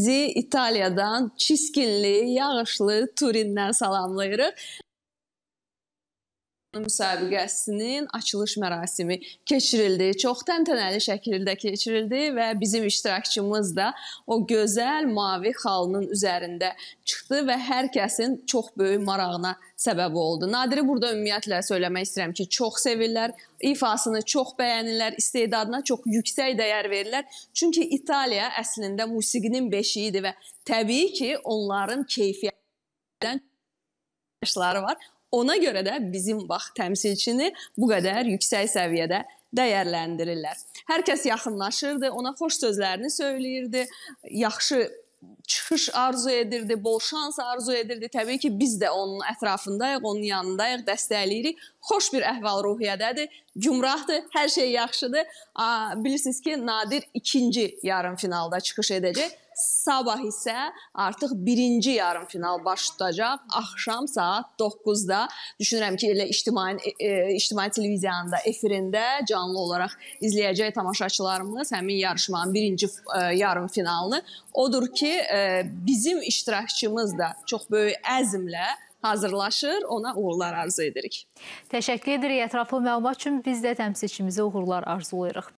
Sizi İtaliyadan çiskinli, yağışlı Turindən salamlayırıq müsabiqəsinin açılış mərasimi keçirildi. Çox təntənəli şəkildə keçirildi və bizim iştirakçımız da o gözəl mavi xalının üzərində çıxdı və hər kəsin çox böyük marağına səbəb oldu. Nadiri burada ümumiyyətlə söyləmək istəyirəm ki, çox sevirlər, ifasını çox bəyənirlər, istedadına çox yüksək dəyər verirlər. Çünki İtaliya əslində musiqinin beşiyidir və təbii ki, onların keyfiyyətindən yaşları var. Ona görə də bizim vaxt təmsilçini bu qədər yüksək səviyyədə dəyərləndirirlər. Hər kəs yaxınlaşırdı, ona xoş sözlərini söyləyirdi, yaxşı çıxış arzu edirdi, bol şans arzu edirdi. Təbii ki, biz də onun ətrafındayıq, onun yanındayıq, dəstəkləyirik. Xoş bir əhval-ruhiyyədədir cümrahdır, hər şey yaxşıdır. Bilirsiniz ki, Nadir ikinci yarım finalda çıxış edəcək. Sabah isə artıq birinci yarım final baş tutacaq. Axşam saat 9-da. Düşünürəm ki, elə ictimai e, ictimai televiziyanda efirində canlı olaraq izləyəcək tamaşaçılarımız həmin yarışmanın birinci e, yarım finalını. Odur ki, e, bizim iştirakçımız da çox böyük əzmlə hazırlaşır. Ona uğurlar arzu edirik. Təşəkkür edirik. Ətraflı məlumat üçün biz də təmsilçimizə uğurlar arzulayırıq.